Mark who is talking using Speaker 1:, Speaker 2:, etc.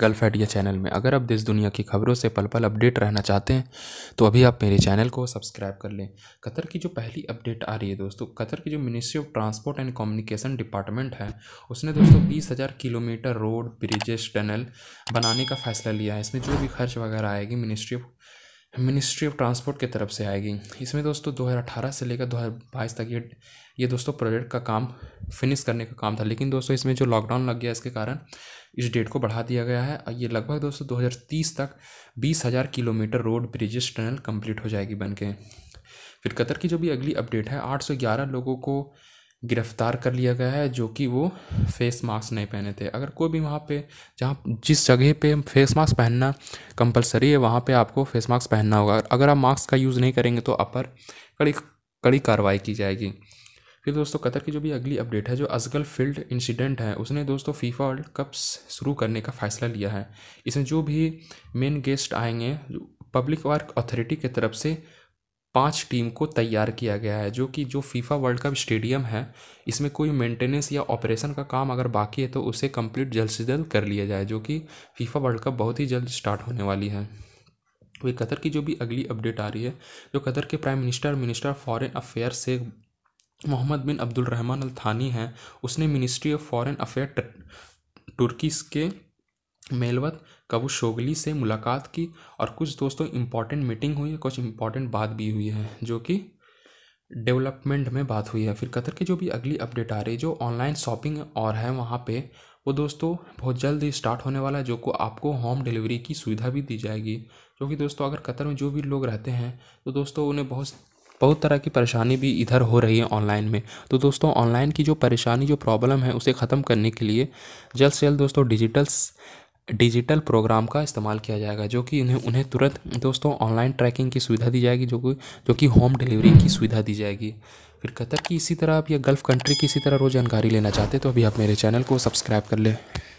Speaker 1: gulf idea channel में अगर आप देश दुनिया की खबरों से पल पल अपडेट रहना चाहते हैं तो अभी आप मेरे चैनल को सब्सक्राइब कर लें कतर की जो पहली अपडेट आ रही है दोस्तों कतर की जो ministry of transport and communication department है उसने दोस्तों बीस हज़ार किलोमीटर रोड ब्रिजेस टनल बनाने का फैसला लिया है इसमें जो भी खर्च वगैरह आएगी ministry of ministry of transport की तरफ से आएगी इसमें दोस्तों दो से लेकर दो तक ये ये दोस्तों प्रोजेक्ट का काम फिनिश करने का काम था लेकिन दोस्तों इसमें जो लॉकडाउन लग गया इसके कारण इस डेट को बढ़ा दिया गया है और ये लगभग दोस्तों 2030 तक बीस हज़ार kilometre road bridges tunnel complete हो जाएगी बन के फिर कतर की जो भी अगली अपडेट है 811 लोगों को गिरफ्तार कर लिया गया है जो कि वो फेस मास्क नहीं पहने थे अगर कोई भी वहाँ पे जहाँ जिस जगह पे फेस मास्क पहनना कंपलसरी है वहाँ पे आपको फेस मास्क पहनना होगा अगर आप मास्क का यूज़ नहीं करेंगे तो आप पर कड़ी कड़ी कार्रवाई की जाएगी फिर दोस्तों कतर की जो भी अगली अपडेट है जो अजगल फील्ड इंसिडेंट है उसने दोस्तों फीफा वर्ल्ड कप शुरू करने का फैसला लिया है इसमें जो भी मेन गेस्ट आएंगे पब्लिक वर्क अथॉरिटी की तरफ से पांच टीम को तैयार किया गया है जो कि जो फीफा वर्ल्ड कप स्टेडियम है इसमें कोई मेंटेनेंस या ऑपरेशन का काम अगर बाकी है तो उसे कंप्लीट जल्द से जल्द कर लिया जाए जो कि फीफा वर्ल्ड कप बहुत ही जल्द स्टार्ट होने वाली है वही कतर की जो भी अगली अपडेट आ रही है जो कतर के prime minister minister foreign affair से Mohammed bin Abdul Rahman Al Thani हैं उसने ministry of foreign affair Turkey के मेलवत कबू शोगली से मुलाकात की और कुछ दोस्तों इम्पॉर्टेंट मीटिंग हुई है कुछ इम्पॉर्टेंट बात भी हुई है जो कि डेवलपमेंट में बात हुई है फिर कतर की जो भी अगली अपडेट आ रही है जो ऑनलाइन शॉपिंग और है वहाँ पे वो दोस्तों बहुत जल्द स्टार्ट होने वाला है जो को आपको होम डिलीवरी की सुविधा भी दी जाएगी क्योंकि दोस्तों अगर कतर में जो भी लोग रहते हैं तो दोस्तों उन्हें बहुत बहुत तरह की परेशानी भी इधर हो रही है ऑनलाइन में तो दोस्तों ऑनलाइन की जो परेशानी जो प्रॉब्लम है उसे ख़त्म करने के लिए जल्द से जल्द दोस्तों डिजिटल डिजिटल प्रोग्राम का इस्तेमाल किया जाएगा जो कि उन्हें उन्हें तुरंत दोस्तों ऑनलाइन ट्रैकिंग की सुविधा दी जाएगी जो कि जो कि होम डिलीवरी की सुविधा दी जाएगी फिर कतर की इसी तरह आप या गल्फ़ कंट्री की इसी तरह रोज़ जानकारी लेना चाहते तो अभी आप मेरे चैनल को सब्सक्राइब कर लें